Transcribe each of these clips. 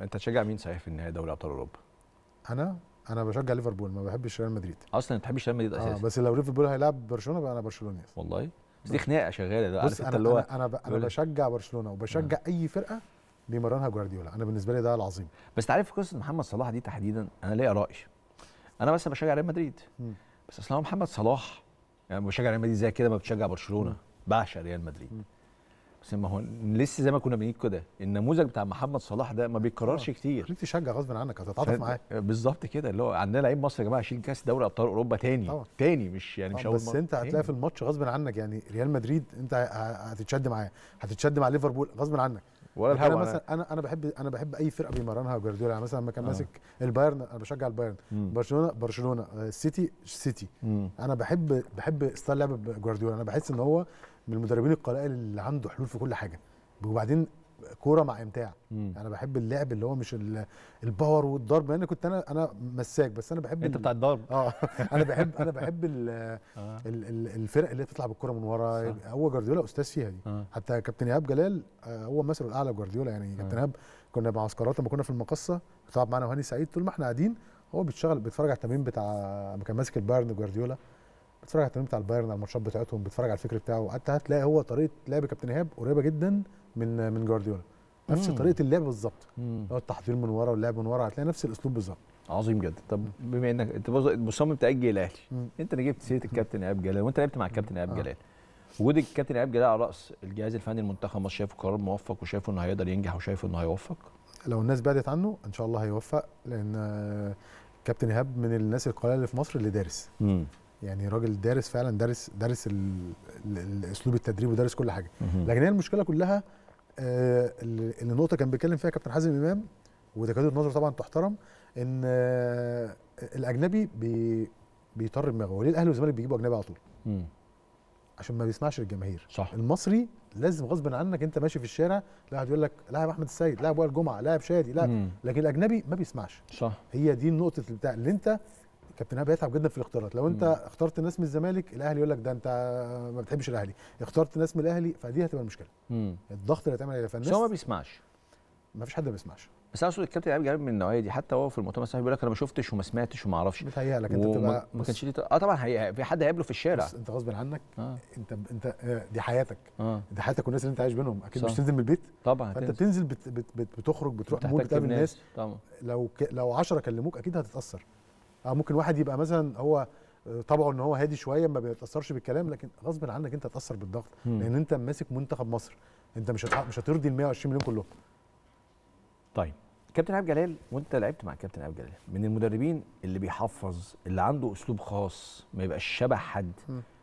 انت تشجع مين صحيح في النهائي دوري ابطال اوروبا؟ انا انا بشجع ليفربول ما بحبش ريال مدريد آه، اصلا ما بتحبش ريال مدريد آه، اساسا اه بس لو ليفربول هيلعب برشلونه بقى انا برشلوني والله بس دي خناقه شغاله ده بس انا اللي انا انا, أنا بشجع برشلونه وبشجع آه. اي فرقه بيمرنها جوارديولا انا بالنسبه لي ده العظيم بس تعرف قصه محمد صلاح دي تحديدا انا ليا راي انا مثلا بشجع ريال مدريد م. بس اصل هو محمد صلاح يعني بشجع ريال مدريد زي كده ما بتشجع برشلونه بعشق ريال مدريد م. بس ما هو لسه زي ما كنا بنقول كده النموذج بتاع محمد صلاح ده ما بيتكررش آه. كتير خليك تشجع غصب عنك هتتعاطف معاه بالظبط كده اللي هو عندنا لعيب مصر يا جماعه عايشين كاس دوري ابطال اوروبا تاني طبعا. تاني مش يعني مش اول بس انت هتلاقي في الماتش غصب عنك يعني ريال مدريد انت هتتشد معاه هتتشد مع ليفربول غصب عنك ولا الهوا انا مثلا انا انا بحب انا بحب اي فرقه بيمرنها جوارديولا يعني مثلا لما كان آه. ماسك البايرن انا بشجع البايرن برشلونه برشلونه آه، السيتي سيتي انا بحب بحب ستايل لعب جوارديولا انا بحس ان هو من المدربين القلائل اللي عنده حلول في كل حاجه وبعدين كوره مع امتاع مم. يعني انا بحب اللعب اللي هو مش الباور والضرب لان كنت انا انا مساك بس انا بحب انت بتاع الضرب اه انا بحب انا بحب آه. الفرق اللي بتطلع بالكوره من ورا هو جوارديولا استاذ فيها دي آه. حتى كابتن ايهاب جلال آه، هو مثله الاعلى جوارديولا يعني آه. كابتن ايهاب كنا معسكرات لما كنا في المقصه طبعا معانا وهاني سعيد طول ما احنا قاعدين هو بيتشغل بيتفرج على التمرين بتاع كان ماسك البايرن جوارديولا بتتفرج على التمرين بتاع البايرن على الماتشات بتاعتهم بتتفرج على الفكر بتاعه حتى هتلاقي هو طريقه لعب كابتن ايهاب قريبه جدا من من جوارديولا نفس مم. طريقه اللعب بالظبط هو التحضير من ورا واللعب من ورا هتلاقي نفس الاسلوب بالظبط عظيم جدا طب بما انك انت مصمم تاجي الاهلي انت اللي جبت سيره الكابتن ايهاب جلال وانت لعبت مع الكابتن ايهاب آه. جلال وجود الكابتن ايهاب جلال على راس الجهاز الفني المنتخب مصر شايفه قرار موفق وشايفه انه هيقدر ينجح وشايفه انه هيوفق لو الناس بعدت عنه ان شاء الله هيوفق لان كابتن ايهاب من الناس القليله اللي في مصر اللي دارس مم. يعني راجل دارس فعلا دارس دارس اسلوب التدريب ودارس كل حاجه لكن هي المشكله كلها آه النقطه كان بيتكلم فيها كابتن حازم امام وتكاد النظر طبعا تحترم ان آه الاجنبي بي بيطر دماغه ليه الاهلي والزمالك بيجيبوا اجنبي على طول عشان ما بيسمعش للجماهير صح المصري لازم غصب عنك انت ماشي في الشارع لاعب يقول لك لاعب احمد السيد لاعب وائل جمعه لاعب شادي لا لكن الاجنبي ما بيسمعش صح هي دي النقطه بتاع اللي انت كابتن ايهاب هيتعب جدا في الاختيارات لو انت مم. اخترت ناس من الزمالك الاهلي يقول لك ده انت ما بتحبش الاهلي اخترت ناس من الاهلي فدي هتبقى المشكله الضغط اللي هيتعمل على فالناس هو ما بيسمعش ما فيش حد ما بيسمعش بس انا اقصد الكابتن ايهاب جايب من النوعيه دي حتى هو في المؤتمر الصحفي بيقول لك انا ما شفتش وما سمعتش وما اعرفش بتهيألك انت بتبقى ما كانش ليه اه طبعا في حد هيقابله في الشارع بس انت غصب عنك آه. انت انت آه، دي حياتك آه. دي حياتك والناس اللي انت عايش بينهم اكيد صح. مش تنزل من البيت طبعا فانت بتنزل بت بت بت بتخرج بتروح مول بتقابل الناس طبعا لو ك... لو 10 كلموك اكيد هتتاثر آه، ممكن واحد يبقى مثلا هو آه، طبعه ان هو هادي شويه ما بيتاثرش بالكلام لكن غصب عنك انت تاثر بالضغط لان انت ماسك منتخب مصر انت مش مش هترضي ال 120 مليون كلهم طيب كابتن عبد جلال وانت لعبت مع كابتن عبد جلال من المدربين اللي بيحفظ اللي عنده اسلوب خاص ما يبقاش شبه حد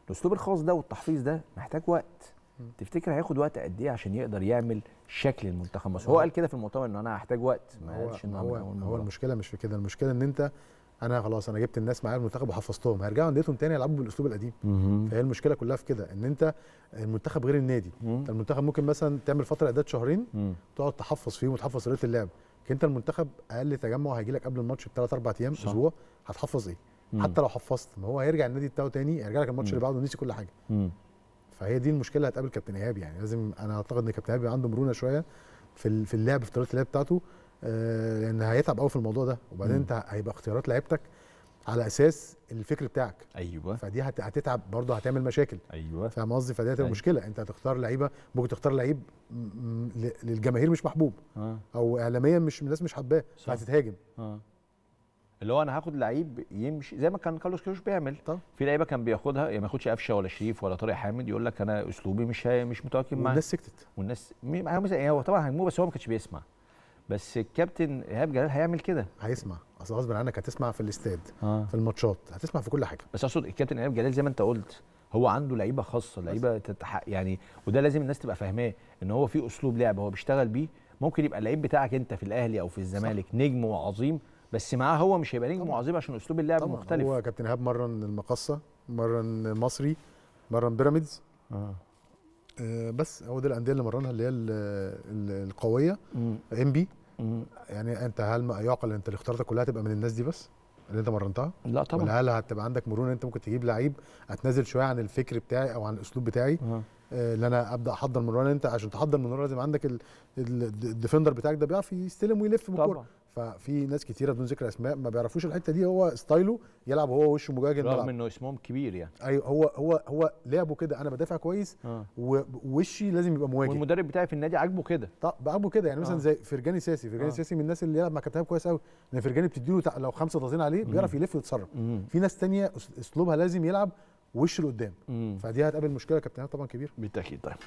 الاسلوب الخاص ده والتحفيظ ده محتاج وقت م. تفتكر هياخد وقت قد ايه عشان يقدر يعمل شكل المنتخب مصر هو قال كده في المؤتمر ان انا هحتاج وقت ما هو قالش ان هو, هو, هو المشكله مش في كده المشكله ان انت انا خلاص انا جبت الناس معايا المنتخب وحفظتهم هيرجعوا ناديتهم تاني يلعبوا بالاسلوب القديم فهي المشكله كلها في كده ان انت المنتخب غير النادي انت المنتخب ممكن مثلا تعمل فتره اعداد شهرين تقعد تحفظ فيهم وتحفظ طريقه اللعب لكن انت المنتخب اقل تجمع هيجي لك قبل الماتش بثلاث اربع ايام اسبوع هتحفظ ايه مم. حتى لو حفظت ما هو هيرجع النادي بتاعه تاني هيرجع لك الماتش اللي بعده ونسي كل حاجه مم. فهي دي المشكله اللي هتقابل كابتن ايهاب يعني لازم انا اعتقد ان كابتن ايهاب عنده مرونه شويه في في اللعب في طريقه اللعب بتاعته آه، لان هيتعب قوي في الموضوع ده وبعدين انت هيبقى اختيارات لعيبتك على اساس الفكر بتاعك ايوه فدي هتتعب برضه هتعمل مشاكل ايوه فاهم قصدي فدي هتبقى أيوة. مشكله انت هتختار لعيبه ممكن تختار لعيب للجماهير مش محبوب آه. او اعلاميا مش الناس مش حباه فهتتهاجم آه. اللي هو انا هاخد لعيب يمشي زي ما كان كارلوس كيروش بيعمل طب. في لعيبه كان بياخدها يعني ما ياخدش قفشه ولا شريف ولا طارق حامد يقول لك انا اسلوبي مش مش متواكب مع والناس سكتت والناس يعني هو طبعا هجموه بس هو ما كانش بيسمع بس الكابتن ايهاب جلال هيعمل كده هيسمع اصل غصب عنك هتسمع في الاستاد آه. في الماتشات هتسمع في كل حاجه بس اقصد الكابتن ايهاب جلال زي ما انت قلت هو عنده لعيبه خاصه لعيبه تتحق يعني وده لازم الناس تبقى فاهماه ان هو في اسلوب لعب هو بيشتغل بيه ممكن يبقى اللعيب بتاعك انت في الاهلي او في الزمالك صح. نجم وعظيم بس معاه هو مش هيبقى نجم وعظيم عشان اسلوب اللعب طبعًا. مختلف هو كابتن ايهاب مرن المقصه مرن مصري مرن بيراميدز آه. آه بس هو ده الانديه اللي مرنها اللي هي القويه ام بي يعني انت هل يعقل انت الاختيارات كلها تبقى من الناس دي بس اللي انت مرنتها لا طبعا ولا هل هتبقى عندك مرونه انت ممكن تجيب لعيب هتنزل شويه عن الفكر بتاعي او عن الاسلوب بتاعي أه. اللي انا ابدا احضر من ورا انت عشان تحضر من ورا لازم عندك الديفندر بتاعك ده بيعرف يستلم ويلف بالكوره ففي ناس كتيره بدون ذكر اسماء ما بيعرفوش الحته دي هو ستايله يلعب هو وشه مجاجل رغم انه اسمهم كبير يعني ايوه هو هو هو لعبه كده انا بدافع كويس آه. ووشي لازم يبقى مواجه والمدرب بتاعي في النادي عاجبه كده طب عاجبه كده يعني مثلا آه. زي فرجاني ساسي فرجاني آه. ساسي من الناس اللي يلعب مع كابتن كويس قوي لان فرجاني بتديله لو خمسه ضاغطين عليه بيعرف يلف ويتصرف في ناس تانية اسلوبها لازم يلعب وش لقدام فدي هتقابل مشكله كابتنات طبعا كبيره بالتاكيد طيب